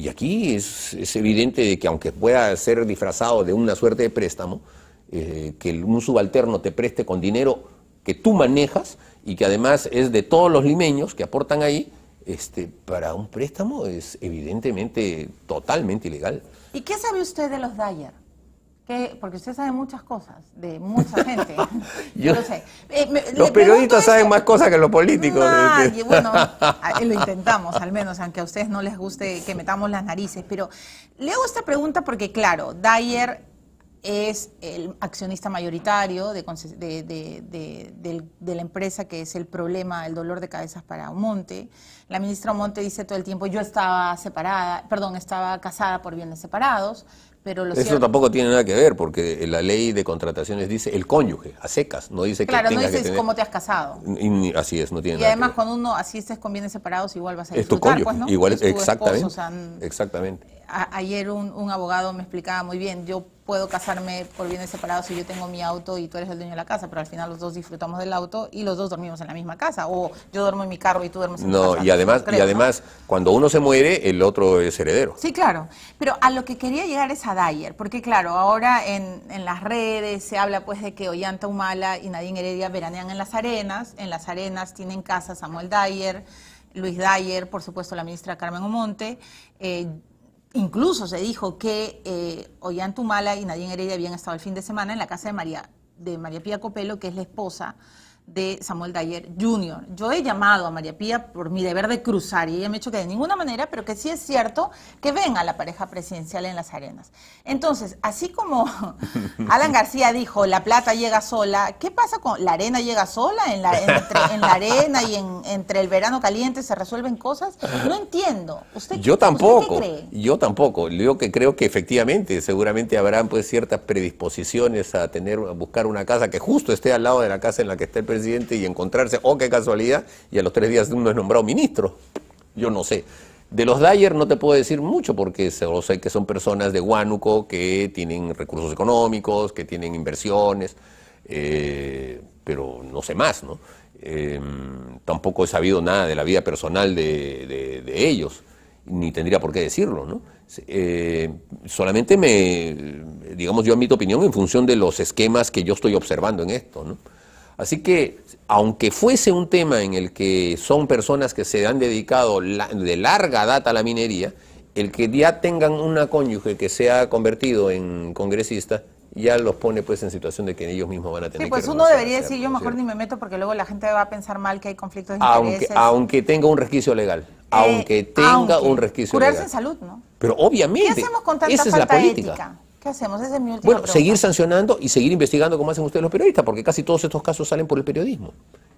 Y aquí es, evidente de que aunque pueda ser disfrazado de una suerte de préstamo, eh, que un subalterno te preste con dinero que tú manejas y que además es de todos los limeños que aportan ahí, este, para un préstamo es evidentemente totalmente ilegal. ¿Y qué sabe usted de los Dyer? porque usted sabe muchas cosas de mucha gente. Eh, los periodistas saben más cosas que los políticos. Eh, lo intentamos al menos, aunque a ustedes no les guste que metamos las narices. Pero le hago esta pregunta porque, claro, Dyer es el accionista mayoritario de, de, la empresa que es el problema, el dolor de cabezas para Monte. La ministra Monte dice todo el tiempo, yo estaba separada, perdón, estaba casada por bienes separados. Eso tampoco tiene nada que ver, porque la ley de contrataciones dice el cónyuge, a secas, no dice claro, que Claro, no dice cómo te has casado. Y, así es, no tiene nada además, que ver. cuando uno así estés con bienes separados, igual vas a disfrutar, es tu cónyuge, pues, ¿no? Igual, es exactamente, exactamente ayer un, abogado me explicaba muy bien, yo puedo casarme por bienes separados si yo tengo mi auto y tú eres el dueño de la casa, pero al final los dos disfrutamos del auto y los dos dormimos en la misma casa, o yo duermo en mi carro y tú duermes en no, casa. Y además, no, y además, cuando uno se muere, el otro es heredero. Sí, claro, pero a lo que quería llegar es a Dyer, porque claro, ahora en, en las redes se habla pues de que Ollanta Humala y Nadine Heredia veranean en las arenas, en las arenas tienen casa Samuel Dyer, Luis Dyer, por supuesto la ministra Carmen Omonte, eh, Incluso se dijo que eh, Tumala y Nadine Heredia habían estado el fin de semana en la casa de María, de María Pía Copelo, que es la esposa de Samuel Dyer Jr. Yo he llamado a María Pía por mi deber de cruzar y ella me ha dicho que de ninguna manera, pero que sí es cierto que venga la pareja presidencial en las arenas. Entonces, así como Alan García dijo, la plata llega sola, ¿qué pasa con la arena llega sola? En la, en la arena y entre el verano caliente se resuelven cosas. No entiendo. ¿Usted, yo tampoco. Yo tampoco. Yo que creo que efectivamente, seguramente habrán pues ciertas predisposiciones a tener, a buscar una casa que justo esté al lado de la casa en la que está el presidente y encontrarse, oh, qué casualidad, y a los tres días uno es nombrado ministro. Yo no sé. De los Dyer no te puedo decir mucho porque solo sé que son personas de Huánuco que tienen recursos económicos, que tienen inversiones, eh, pero no sé más, ¿no? Em, tampoco he sabido nada de la vida personal de, ellos, ni tendría por qué decirlo, ¿no? Eh, solamente me, digamos, yo admito opinión en función de los esquemas que yo estoy observando en esto, ¿no? Así que, aunque fuese un tema en el que son personas que se han dedicado de larga data a la minería, el que ya tengan una cónyuge que se ha convertido en congresista ya los pone pues en situación de que ellos mismos van a tener sí, pues uno debería decir yo mejor ni me meto porque luego la gente va a pensar mal que hay conflictos de aunque, Aunque tenga un resquicio legal, eh, aunque tenga un resquicio legal. Curarse en salud, ¿no? Pero obviamente, ¿Qué hacemos con tanta esa falta es la política. Ética? ¿Qué hacemos? bueno, seguir sancionando y seguir investigando como hacen ustedes los periodistas, porque casi todos estos casos salen por el periodismo.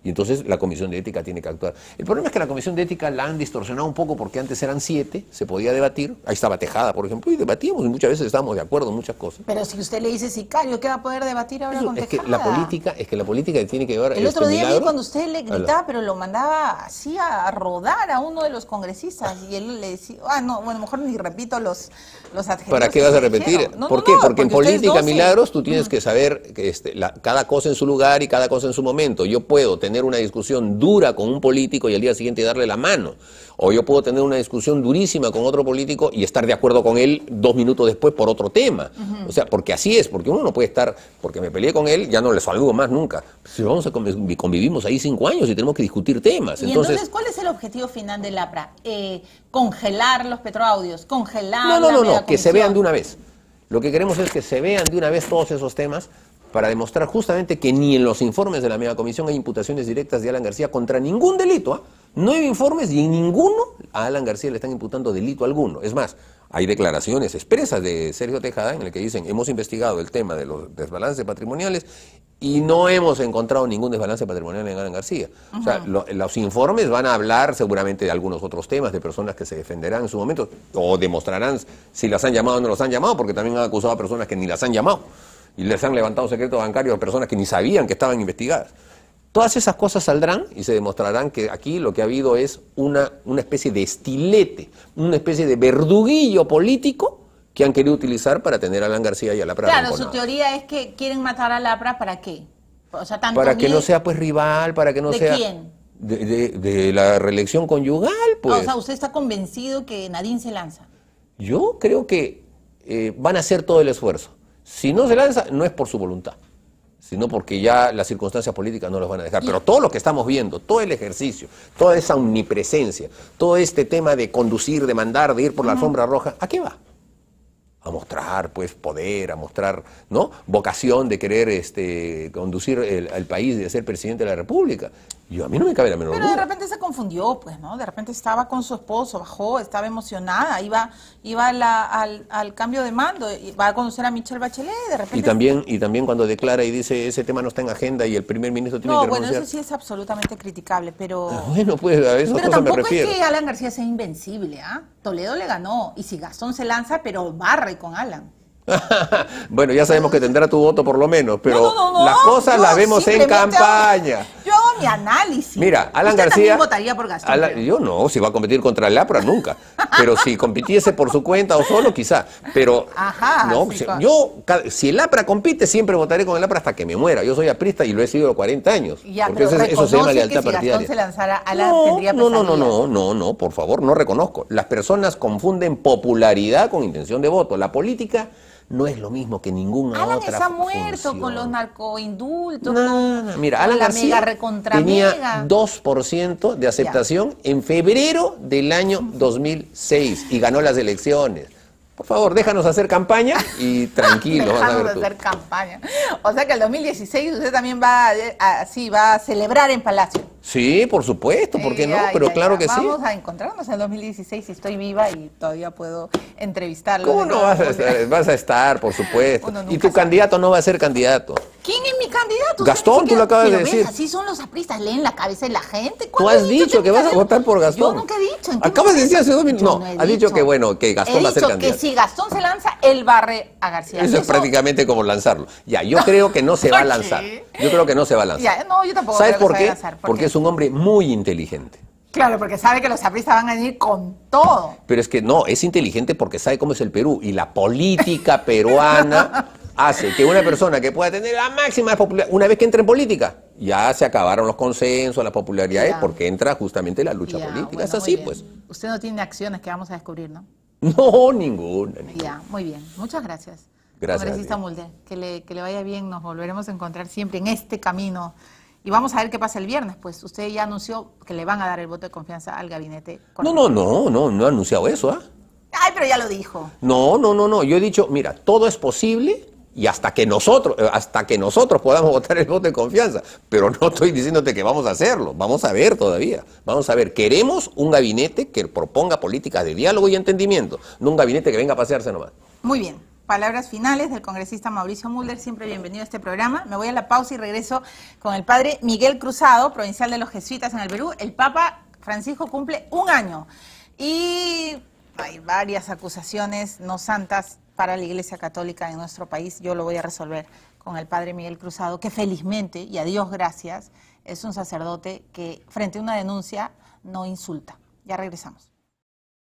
Y entonces la Comisión de Ética tiene que actuar. El problema es que la Comisión de Ética la han distorsionado un poco porque antes eran siete, se podía debatir. Ahí estaba Tejada, por ejemplo, y debatíamos y muchas veces estábamos de acuerdo en muchas cosas. Pero si usted le dice sicario, ¿qué va a poder debatir ahora con es Que la política, es que la política tiene que llevar... El otro este día vi cuando usted le gritaba, pero lo mandaba así a rodar a uno de los congresistas y él le decía, ah, no, bueno, mejor ni repito los, los adjetivos. ¿Para qué vas a repetir? ¿Por qué? porque, en política, milagros, tú tienes que saber que este, la, cada cosa en su lugar y cada cosa en su momento. Yo puedo tener tener una discusión dura con un político y al día siguiente darle la mano. O yo puedo tener una discusión durísima con otro político y estar de acuerdo con él dos minutos después por otro tema. O sea, porque así es, porque uno no puede estar, porque me peleé con él, ya no le saludo más nunca. Si vamos a convivir convivimos ahí cinco años y tenemos que discutir temas. ¿Y entonces, ¿cuál es el objetivo final del APRA? Eh, congelar los petroaudios, congelar. No, no, no, no, que se vean de una vez. Lo que queremos es que se vean de una vez todos esos temas para demostrar justamente que ni en los informes de la mega comisión hay imputaciones directas de Alan García contra ningún delito. ¿ah? No hay informes y en ninguno a Alan García le están imputando delito alguno. Es más, hay declaraciones expresas de Sergio Tejada en el que dicen, hemos investigado el tema de los desbalances patrimoniales y no hemos encontrado ningún desbalance patrimonial en Alan García. O sea, los informes van a hablar seguramente de algunos otros temas, de personas que se defenderán en su momento o demostrarán si las han llamado o no las han llamado, porque también han acusado a personas que ni las han llamado y les han levantado secretos bancarios a personas que ni sabían que estaban investigadas. Todas esas cosas saldrán y se demostrarán que aquí lo que ha habido es una, una especie de estilete, una especie de verduguillo político que han querido utilizar para tener a Alan García y a Lapra. Claro, su teoría es que quieren matar a Lapra para qué. O sea, para que no sea pues rival, para que no sea... ¿De quién? De, la reelección conyugal, pues. O sea, pues. usted está convencido que Nadine se lanza. Yo creo que eh, van a hacer todo el esfuerzo. Si no se lanza, no es por su voluntad, sino porque ya las circunstancias políticas no los van a dejar. Pero todo lo que estamos viendo, todo el ejercicio, toda esa omnipresencia, todo este tema de conducir, de mandar, de ir por la alfombra roja, ¿a qué va? a mostrar pues poder, a mostrar ¿no? vocación de querer este, conducir el, al país, de ser presidente de la República. Yo a mí no me cabe la menor Pero de repente se confundió, pues, ¿no? De repente estaba con su esposo, bajó, estaba emocionada, iba, iba al, cambio de mando, va a conocer a Michelle Bachelet, de repente. Y también, y también cuando declara y dice ese tema no está en agenda y el primer ministro tiene que renunciar. No, bueno, eso sí es absolutamente criticable, pero. Ah, bueno, pues a eso Pero tampoco es que Alan García sea invencible, ¿ah? Toledo le ganó y si Gastón se lanza, pero barra y con Alan. bueno, ya sabemos que tendrá tu voto por lo menos, pero las cosas las vemos en campaña análisis. Mira, Alan García. votaría por yo no, si va a competir contra el APRA, nunca. Pero si compitiese por su cuenta o solo, quizá. Pero. No, yo, si el APRA compite, siempre votaré con el APRA hasta que me muera. Yo soy aprista y lo he sido 40 años. Ya, eso, si se lanzara, Alan no, tendría no, no, no, no, no, no, por favor, no reconozco. Las personas confunden popularidad con intención de voto. La política no es lo mismo que ninguna Alan otra. Alan está muerto con los narcoindultos. No, no, mira, Alan García tenía 2% de aceptación en febrero del año 2006 y ganó las elecciones. Por favor, déjanos hacer campaña y tranquilo. déjanos hacer campaña. O sea que el 2016 usted también va eh, va a celebrar en Palacio. Sí, por supuesto, ¿por qué no? Pero claro que sí. Vamos a encontrarnos en 2016 si estoy viva y todavía puedo entrevistarlo. ¿Cómo no vas a estar? Vas a estar, por supuesto. Y tu candidato no va a ser candidato. ¿Quién es mi candidato? Gastón, tú lo acabas de decir. Ves, así son los apristas, leen la cabeza de la gente. Tú has dicho que vas a votar por Gastón. Yo nunca he dicho. Acabas de decir hace dos minutos. No, ha has dicho. que bueno, que Gastón va a ser candidato. que si Gastón se lanza, él barre a García. Eso, es prácticamente como lanzarlo. Ya, yo creo que no se va a lanzar. Yo creo que no se va a lanzar. Ya, no, yo tampoco ¿Sabes por qué? es un hombre muy inteligente. Claro, porque sabe que los apristas van a venir con todo. Pero es que no, es inteligente porque sabe cómo es el Perú y la política peruana hace que una persona que pueda tener la máxima popularidad, una vez que entra en política, ya se acabaron los consensos, las popularidades, porque entra justamente la lucha política. es así, pues. Usted no tiene acciones que vamos a descubrir, ¿no? No, ninguna. Ya, muy bien. Muchas gracias. Gracias. que le, que le vaya bien. Nos volveremos a encontrar siempre en este camino y vamos a ver qué pasa el viernes, pues usted ya anunció que le van a dar el voto de confianza al gabinete. No, no, no, no, no ha anunciado eso, ¿ah? Ay, pero ya lo dijo. No, no, no, no. Yo he dicho, mira, todo es posible y hasta que nosotros, eh, hasta que nosotros podamos votar el voto de confianza. Pero no estoy diciéndote que vamos a hacerlo. Vamos a ver todavía. Vamos a ver. Queremos un gabinete que proponga políticas de diálogo y entendimiento, no un gabinete que venga a pasearse nomás. Muy bien palabras finales del congresista Mauricio Mulder, siempre bienvenido a este programa. Me voy a la pausa y regreso con el padre Miguel Cruzado, provincial de los jesuitas en el Perú. El Papa Francisco cumple un año y hay varias acusaciones no santas para la Iglesia Católica en nuestro país. Yo lo voy a resolver con el padre Miguel Cruzado, que felizmente, y a Dios gracias, es un sacerdote que frente a una denuncia no insulta. Ya regresamos.